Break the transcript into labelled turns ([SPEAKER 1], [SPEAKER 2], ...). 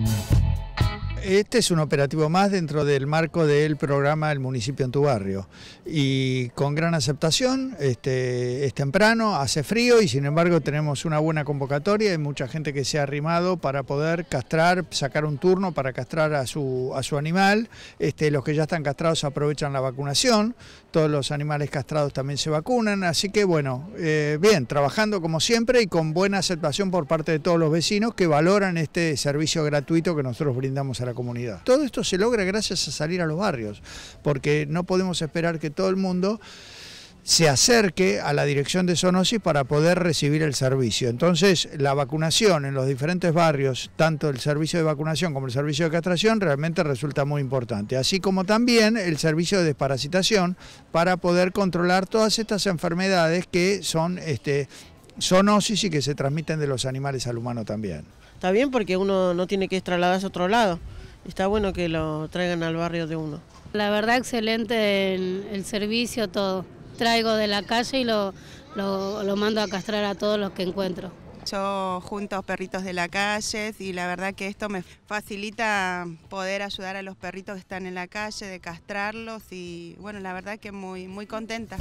[SPEAKER 1] Thank you. Este es un operativo más dentro del marco del programa del municipio en tu barrio y con gran aceptación, este, es temprano, hace frío y sin embargo tenemos una buena convocatoria, hay mucha gente que se ha arrimado para poder castrar, sacar un turno para castrar a su, a su animal, este, los que ya están castrados aprovechan la vacunación, todos los animales castrados también se vacunan, así que bueno, eh, bien, trabajando como siempre y con buena aceptación por parte de todos los vecinos que valoran este servicio gratuito que nosotros brindamos a la comunidad. Todo esto se logra gracias a salir a los barrios, porque no podemos esperar que todo el mundo se acerque a la dirección de zoonosis para poder recibir el servicio. Entonces, la vacunación en los diferentes barrios, tanto el servicio de vacunación como el servicio de castración, realmente resulta muy importante. Así como también el servicio de desparasitación para poder controlar todas estas enfermedades que son este, zoonosis y que se transmiten de los animales al humano también.
[SPEAKER 2] Está bien porque uno no tiene que trasladarse a otro lado. Está bueno que lo traigan al barrio de uno.
[SPEAKER 3] La verdad, excelente el, servicio, todo. Traigo de la calle y lo, mando a castrar a todos los que encuentro.
[SPEAKER 4] Yo junto a perritos de la calle y la verdad que esto me facilita poder ayudar a los perritos que están en la calle, de castrarlos y bueno, la verdad que muy, muy contenta.